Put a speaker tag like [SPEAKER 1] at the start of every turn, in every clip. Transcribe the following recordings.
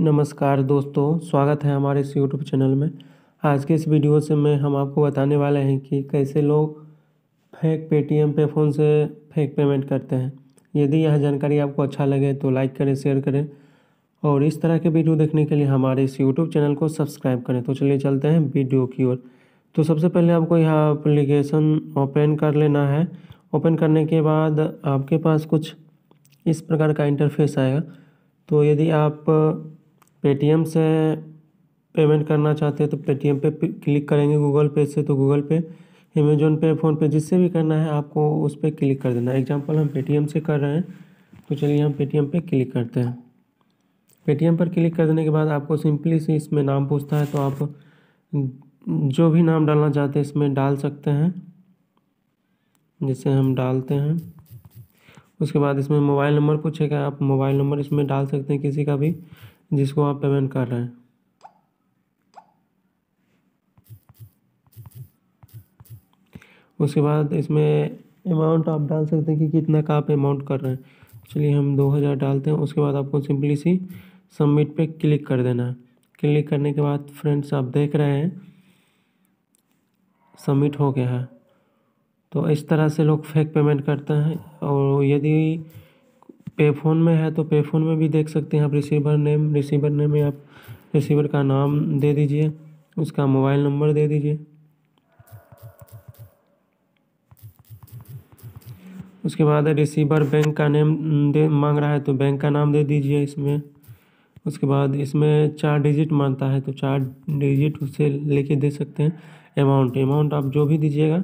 [SPEAKER 1] नमस्कार दोस्तों स्वागत है हमारे इस यूट्यूब चैनल में आज के इस वीडियो से मैं हम आपको बताने वाले हैं कि कैसे लोग फेक पेटीएम पे फ़ोन से फेक पेमेंट करते हैं यदि यह जानकारी आपको अच्छा लगे तो लाइक करें शेयर करें और इस तरह के वीडियो देखने के लिए हमारे इस यूट्यूब चैनल को सब्सक्राइब करें तो चलिए चलते हैं वीडियो की ओर तो सबसे पहले आपको यह अप्लीकेशन ओपन कर लेना है ओपन करने के बाद आपके पास कुछ इस प्रकार का इंटरफेस आएगा तो यदि आप पेटीएम से पेमेंट करना चाहते हैं तो पेटीएम पे क्लिक करेंगे गूगल पे से तो गूगल पे अमेजोन पे फ़ोनपे जिससे भी करना है आपको उस पर क्लिक कर देना एग्जांपल हम पेटीएम से कर रहे हैं तो चलिए हम पेटीएम पे क्लिक करते हैं पेटीएम पर क्लिक कर देने के बाद आपको सिंपली से इसमें नाम पूछता है तो आप जो भी नाम डालना चाहते हैं इसमें डाल सकते हैं जिसे हम डालते हैं उसके बाद इसमें मोबाइल नंबर पूछेगा आप मोबाइल नंबर इसमें डाल सकते हैं किसी का भी जिसको आप पेमेंट कर रहे हैं उसके बाद इसमें अमाउंट आप डाल सकते हैं कि कितना का आप अमाउंट कर रहे हैं चलिए हम 2000 डालते हैं उसके बाद आपको सिंपली सी सबमिट पे क्लिक कर देना है क्लिक करने के बाद फ्रेंड्स आप देख रहे हैं सबमिट हो गया है तो इस तरह से लोग फेक पेमेंट करते हैं और यदि पे फ़ोन में है तो पे फ़ोन में भी देख सकते हैं आप रिसीवर नेम रिसीवर नेम में आप रिसीवर का नाम दे दीजिए उसका मोबाइल नंबर दे दीजिए उसके बाद रिसीवर बैंक का नेम दे मांग रहा है तो बैंक का नाम दे दीजिए इसमें उसके बाद इसमें चार डिजिट मांगता है तो चार डिजिट उसे लेके दे सकते हैं अमाउंट अमाउंट आप जो भी दीजिएगा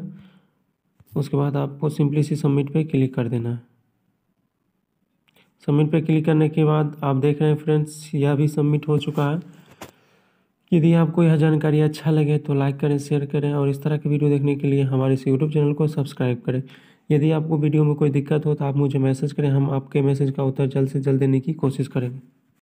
[SPEAKER 1] उसके बाद आपको सिंपली सी सबमिट पे क्लिक कर देना है सबमिट पर क्लिक करने के बाद आप देख रहे हैं फ्रेंड्स यह भी सबमिट हो चुका है यदि आपको यह जानकारी अच्छा लगे तो लाइक करें शेयर करें और इस तरह के वीडियो देखने के लिए हमारे इस यूट्यूब चैनल को सब्सक्राइब करें यदि आपको वीडियो में कोई दिक्कत हो तो आप मुझे मैसेज करें हम आपके मैसेज का उत्तर जल्द से जल्द देने की कोशिश करेंगे